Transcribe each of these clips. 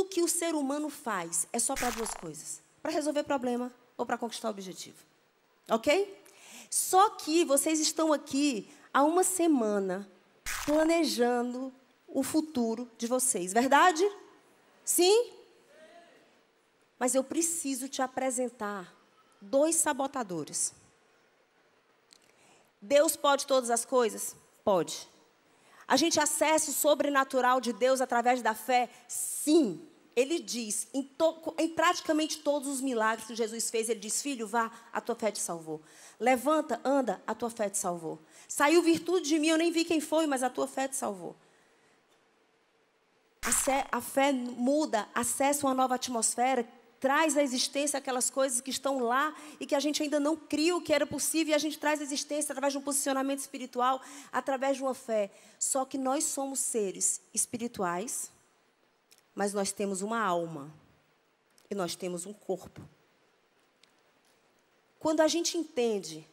tudo que o ser humano faz é só para duas coisas: para resolver problema ou para conquistar objetivo. Ok? Só que vocês estão aqui há uma semana planejando o futuro de vocês, verdade? Sim? Mas eu preciso te apresentar dois sabotadores. Deus pode todas as coisas? Pode. A gente acessa o sobrenatural de Deus através da fé? Sim ele diz, em, to, em, praticamente todos os milagres que Jesus fez, ele diz: Filho, vá, a tua fé te salvou. Levanta, anda, a tua fé te salvou. Saiu virtude de mim, eu nem vi quem foi, mas a tua fé te salvou. A, a fé muda, acessa uma nova atmosfera, traz à existência aquelas coisas que estão lá e que a gente ainda não criou que era possível, e a gente traz à existência através de um posicionamento espiritual, através de uma fé. Só que nós somos seres espirituais mas nós temos uma alma e nós temos um corpo. Quando a gente entende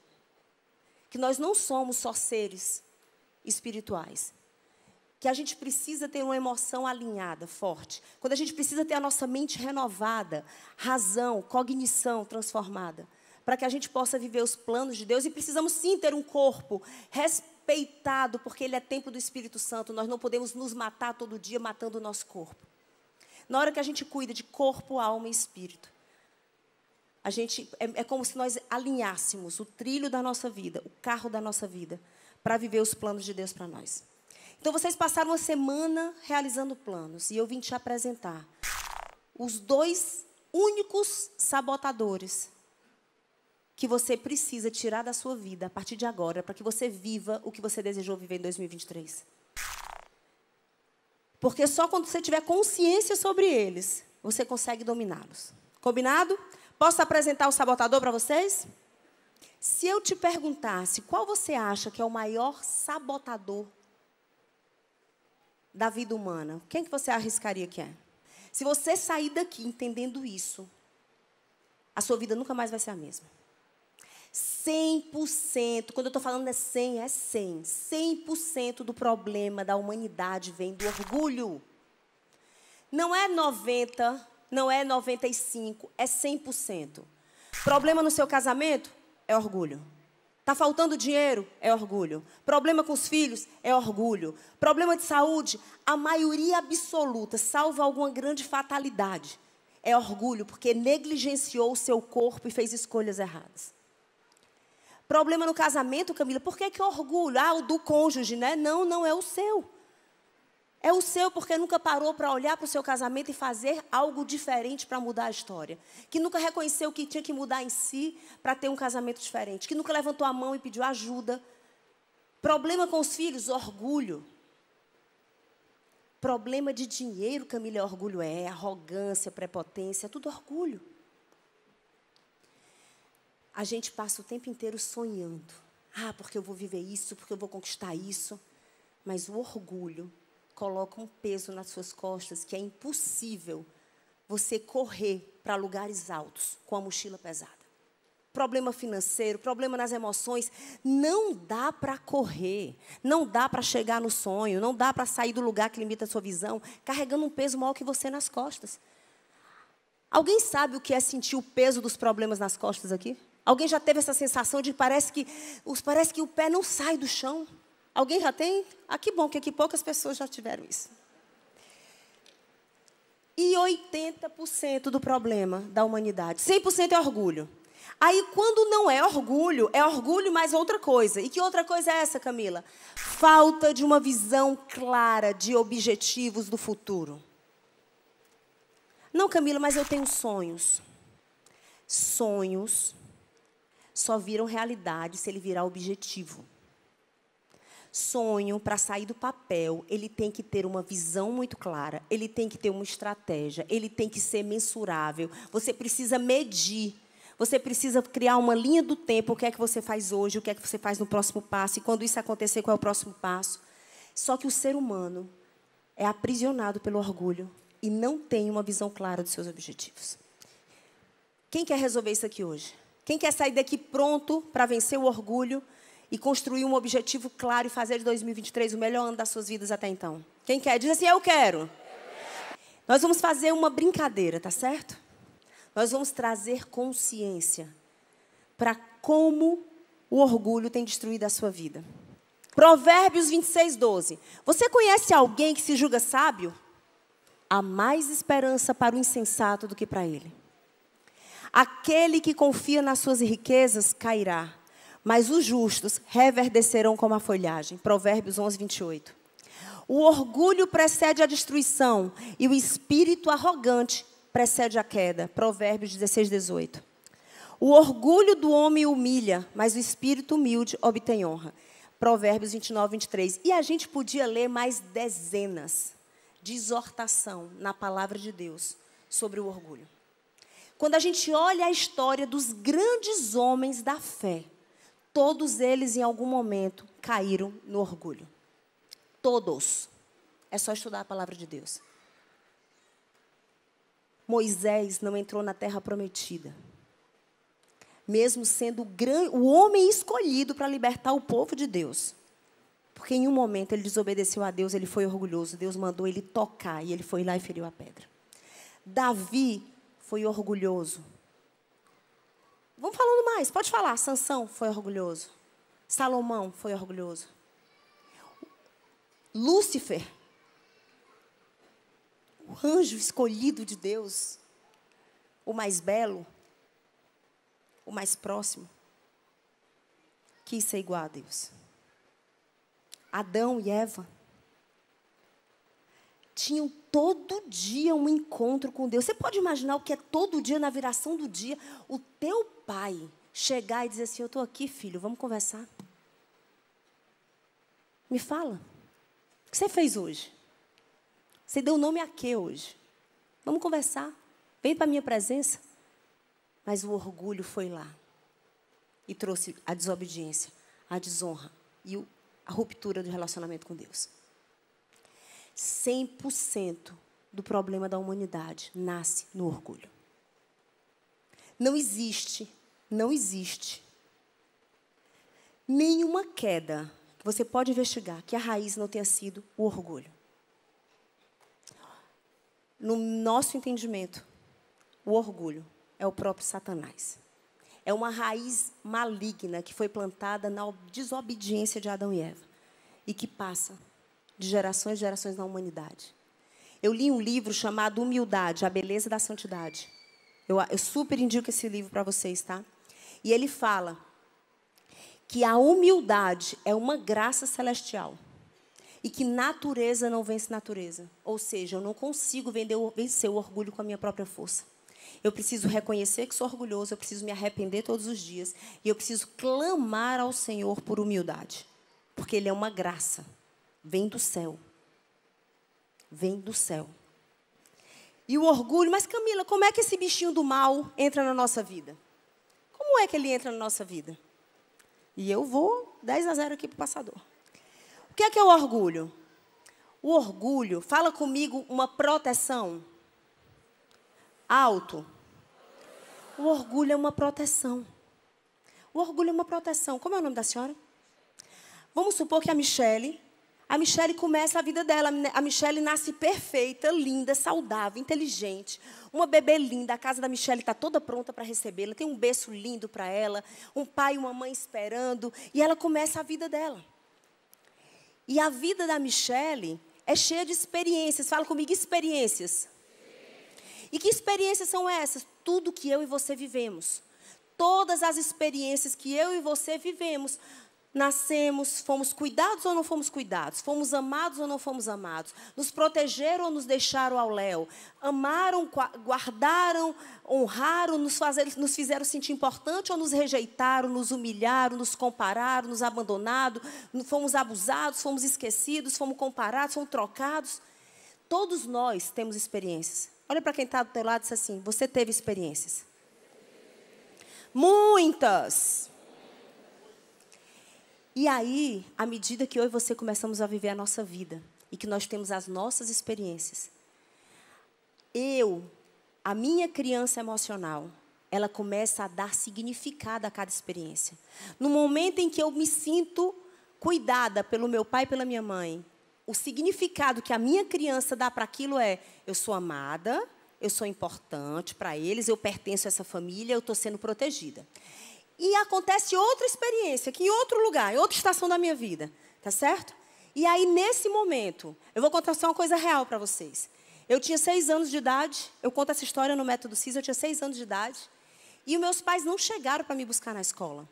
que nós não somos só seres espirituais, que a gente precisa ter uma emoção alinhada, forte, quando a gente precisa ter a nossa mente renovada, razão, cognição transformada, para que a gente possa viver os planos de Deus e precisamos sim ter um corpo respeitado, porque ele é templo do Espírito Santo, nós não podemos nos matar todo dia matando o nosso corpo. Na hora que a gente cuida de corpo, alma e espírito, a gente é, é como se nós alinhássemos o trilho da nossa vida, o carro da nossa vida, para viver os planos de Deus para nós. Então vocês passaram uma semana realizando planos e eu vim te apresentar os dois únicos sabotadores que você precisa tirar da sua vida a partir de agora para que você viva o que você desejou viver em 2023. Porque só quando você tiver consciência sobre eles, você consegue dominá-los. Combinado? Posso apresentar o sabotador para vocês? Se eu te perguntasse qual você acha que é o maior sabotador da vida humana, quem que você arriscaria que é? Se você sair daqui entendendo isso, a sua vida nunca mais vai ser a mesma. 100%, quando eu estou falando é 100, é 100. 100% do problema da humanidade vem do orgulho. Não é 90, não é 95, é 100%. Problema no seu casamento? É orgulho. Tá faltando dinheiro? É orgulho. Problema com os filhos? É orgulho. Problema de saúde? A maioria absoluta, salvo alguma grande fatalidade, é orgulho, porque negligenciou o seu corpo e fez escolhas erradas. Problema no casamento, Camila, por que, que orgulho? Ah, o do cônjuge, né? Não, não é o seu. É o seu porque nunca parou para olhar para o seu casamento e fazer algo diferente para mudar a história. Que nunca reconheceu que tinha que mudar em si para ter um casamento diferente. Que nunca levantou a mão e pediu ajuda. Problema com os filhos, orgulho. Problema de dinheiro, Camila, é orgulho. É arrogância, prepotência, é tudo orgulho a gente passa o tempo inteiro sonhando. Ah, porque eu vou viver isso, porque eu vou conquistar isso. Mas o orgulho coloca um peso nas suas costas que é impossível você correr para lugares altos com a mochila pesada. Problema financeiro, problema nas emoções, não dá para correr, não dá para chegar no sonho, não dá para sair do lugar que limita a sua visão, carregando um peso maior que você nas costas. Alguém sabe o que é sentir o peso dos problemas nas costas aqui? Alguém já teve essa sensação de parece que, parece que o pé não sai do chão? Alguém já tem? Ah, que bom que aqui poucas pessoas já tiveram isso. E 80% do problema da humanidade, 100% é orgulho. Aí, quando não é orgulho, é orgulho mais outra coisa. E que outra coisa é essa, Camila? Falta de uma visão clara de objetivos do futuro. Não, Camila, mas eu tenho sonhos. Sonhos só viram realidade se ele virar objetivo. Sonho, para sair do papel, ele tem que ter uma visão muito clara, ele tem que ter uma estratégia, ele tem que ser mensurável. Você precisa medir, você precisa criar uma linha do tempo: o que é que você faz hoje, o que é que você faz no próximo passo, e quando isso acontecer, qual é o próximo passo. Só que o ser humano é aprisionado pelo orgulho e não tem uma visão clara dos seus objetivos. Quem quer resolver isso aqui hoje? Quem quer sair daqui pronto para vencer o orgulho e construir um objetivo claro e fazer de 2023 o melhor ano das suas vidas até então? Quem quer? Diz assim: Eu quero. Nós vamos fazer uma brincadeira, tá certo? Nós vamos trazer consciência para como o orgulho tem destruído a sua vida. Provérbios 26, 12. Você conhece alguém que se julga sábio? Há mais esperança para o insensato do que para ele. Aquele que confia nas suas riquezas cairá, mas os justos reverdecerão como a folhagem. Provérbios 11, 28. O orgulho precede a destruição e o espírito arrogante precede a queda. Provérbios 16, 18. O orgulho do homem humilha, mas o espírito humilde obtém honra. Provérbios 29, 23. E a gente podia ler mais dezenas de exortação na palavra de Deus sobre o orgulho. Quando a gente olha a história dos grandes homens da fé, todos eles em algum momento caíram no orgulho. Todos. É só estudar a palavra de Deus. Moisés não entrou na terra prometida. Mesmo sendo o, grande, o homem escolhido para libertar o povo de Deus. Porque em um momento ele desobedeceu a Deus, ele foi orgulhoso, Deus mandou ele tocar e ele foi lá e feriu a pedra. Davi foi orgulhoso. Vamos falando mais, pode falar. Sansão foi orgulhoso. Salomão foi orgulhoso. Lúcifer, o anjo escolhido de Deus, o mais belo, o mais próximo, quis ser igual a Deus. Adão e Eva tinham todo dia um encontro com Deus. Você pode imaginar o que é todo dia, na viração do dia, o teu pai chegar e dizer assim: Eu estou aqui, filho, vamos conversar? Me fala. O que você fez hoje? Você deu nome a quê hoje? Vamos conversar. Vem para a minha presença. Mas o orgulho foi lá e trouxe a desobediência, a desonra e a ruptura do relacionamento com Deus. 100% do problema da humanidade nasce no orgulho. Não existe, não existe nenhuma queda que você pode investigar que a raiz não tenha sido o orgulho. No nosso entendimento, o orgulho é o próprio Satanás. É uma raiz maligna que foi plantada na desobediência de Adão e Eva e que passa de gerações e gerações na humanidade. Eu li um livro chamado Humildade, a Beleza da Santidade. Eu, eu super indico esse livro para vocês, tá? E ele fala que a humildade é uma graça celestial e que natureza não vence natureza. Ou seja, eu não consigo vender, vencer o orgulho com a minha própria força. Eu preciso reconhecer que sou orgulhoso, eu preciso me arrepender todos os dias e eu preciso clamar ao Senhor por humildade, porque Ele é uma graça vem do céu. Vem do céu. E o orgulho, mas Camila, como é que esse bichinho do mal entra na nossa vida? Como é que ele entra na nossa vida? E eu vou 10 a 0 aqui para o passador. O que é que é o orgulho? O orgulho, fala comigo uma proteção. Alto. O orgulho é uma proteção. O orgulho é uma proteção. Como é o nome da senhora? Vamos supor que a Michelle a Michelle começa a vida dela. A Michelle nasce perfeita, linda, saudável, inteligente. Uma bebê linda. A casa da Michelle está toda pronta para recebê-la. Tem um berço lindo para ela. Um pai e uma mãe esperando. E ela começa a vida dela. E a vida da Michelle é cheia de experiências. Fala comigo, experiências. E que experiências são essas? Tudo que eu e você vivemos. Todas as experiências que eu e você vivemos nascemos, fomos cuidados ou não fomos cuidados, fomos amados ou não fomos amados, nos protegeram ou nos deixaram ao léu, amaram, guardaram, honraram, nos, fazer, nos fizeram sentir importante ou nos rejeitaram, nos humilharam, nos compararam, nos abandonaram, fomos abusados, fomos esquecidos, fomos comparados, fomos trocados. Todos nós temos experiências. Olha para quem está do teu lado e diz assim: você teve experiências. Muitas. E aí, à medida que eu e você começamos a viver a nossa vida e que nós temos as nossas experiências, eu, a minha criança emocional, ela começa a dar significado a cada experiência. No momento em que eu me sinto cuidada pelo meu pai e pela minha mãe, o significado que a minha criança dá para aquilo é: eu sou amada, eu sou importante para eles, eu pertenço a essa família, eu estou sendo protegida e acontece outra experiência, que em outro lugar, em outra estação da minha vida, tá certo? E aí, nesse momento, eu vou contar só uma coisa real para vocês. Eu tinha seis anos de idade, eu conto essa história no Método CIS, eu tinha seis anos de idade, e os meus pais não chegaram para me buscar na escola.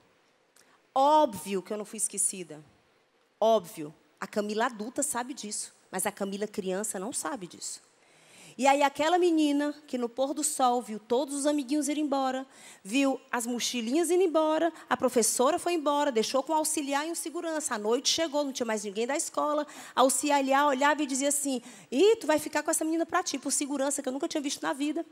Óbvio que eu não fui esquecida. Óbvio. A Camila adulta sabe disso, mas a Camila criança não sabe disso. E aí aquela menina que no pôr do sol viu todos os amiguinhos ir embora, viu as mochilinhas indo embora, a professora foi embora, deixou com o auxiliar e o segurança. À noite chegou, não tinha mais ninguém da escola. A auxiliar olhava e dizia assim: "Ih, tu vai ficar com essa menina para ti, por segurança que eu nunca tinha visto na vida".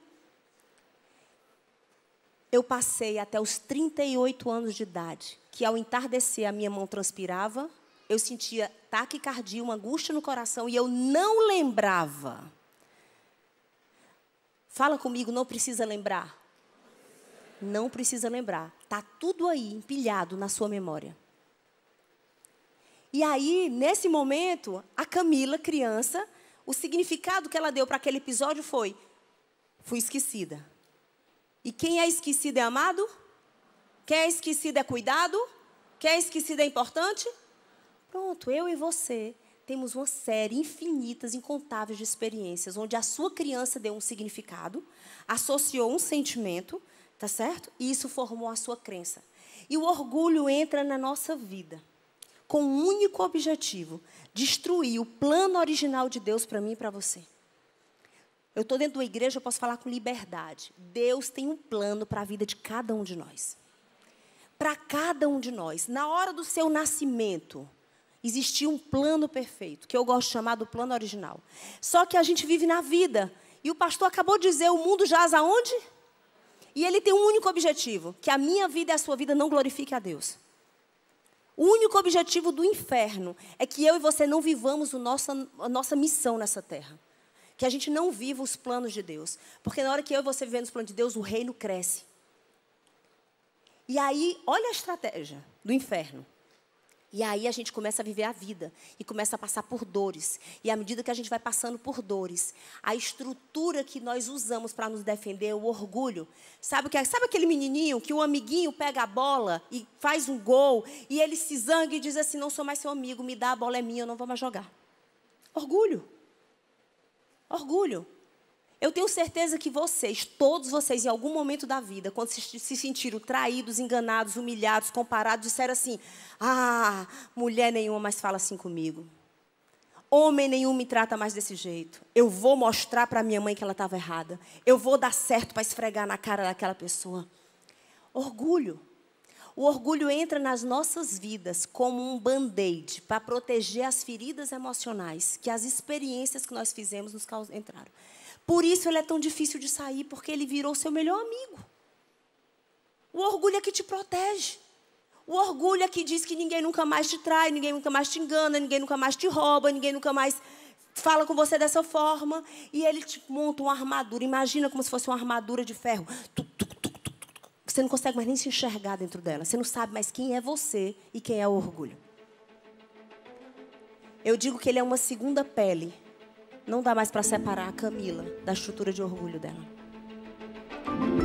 Eu passei até os 38 anos de idade, que ao entardecer a minha mão transpirava, eu sentia taquicardia, uma angústia no coração e eu não lembrava Fala comigo, não precisa lembrar. Não precisa lembrar. Tá tudo aí empilhado na sua memória. E aí, nesse momento, a Camila, criança, o significado que ela deu para aquele episódio foi: fui esquecida. E quem é esquecido é amado? Quem é esquecido é cuidado? Quem é esquecido é importante? Pronto, eu e você temos uma série infinitas, incontáveis de experiências onde a sua criança deu um significado, associou um sentimento, tá certo? E isso formou a sua crença. E o orgulho entra na nossa vida com um único objetivo: destruir o plano original de Deus para mim e para você. Eu estou dentro de igreja, eu posso falar com liberdade. Deus tem um plano para a vida de cada um de nós. Para cada um de nós. Na hora do seu nascimento, existia um plano perfeito, que eu gosto de chamar do plano original. Só que a gente vive na vida. E o pastor acabou de dizer: o mundo jaz aonde? E ele tem um único objetivo: que a minha vida e a sua vida não glorifique a Deus. O único objetivo do inferno é que eu e você não vivamos o a nossa missão nessa terra. Que a gente não viva os planos de Deus. Porque na hora que eu e você vivemos os planos de Deus, o reino cresce. E aí, olha a estratégia do inferno. E aí a gente começa a viver a vida e começa a passar por dores. E à medida que a gente vai passando por dores, a estrutura que nós usamos para nos defender, o orgulho. Sabe o que é? Sabe aquele menininho que o amiguinho pega a bola e faz um gol e ele se zanga e diz assim: "Não sou mais seu amigo, me dá a bola é minha, eu não vou mais jogar". Orgulho. Orgulho. Eu tenho certeza que vocês, todos vocês, em algum momento da vida, quando se, se sentiram traídos, enganados, humilhados, comparados, disseram assim: Ah, mulher nenhuma mais fala assim comigo. Homem nenhum me trata mais desse jeito. Eu vou mostrar para minha mãe que ela estava errada. Eu vou dar certo para esfregar na cara daquela pessoa. Orgulho. O orgulho entra nas nossas vidas como um band-aid para proteger as feridas emocionais que as experiências que nós fizemos nos entraram. Por isso ele é tão difícil de sair, porque ele virou seu melhor amigo. O orgulho é que te protege. O orgulho é que diz que ninguém nunca mais te trai, ninguém nunca mais te engana, ninguém nunca mais te rouba, ninguém nunca mais fala com você dessa forma. E ele te monta uma armadura. Imagina como se fosse uma armadura de ferro. Tu, tu, tu, você não consegue mais nem se enxergar dentro dela. Você não sabe mais quem é você e quem é o orgulho. Eu digo que ele é uma segunda pele não dá mais para separar a Camila da estrutura de orgulho dela.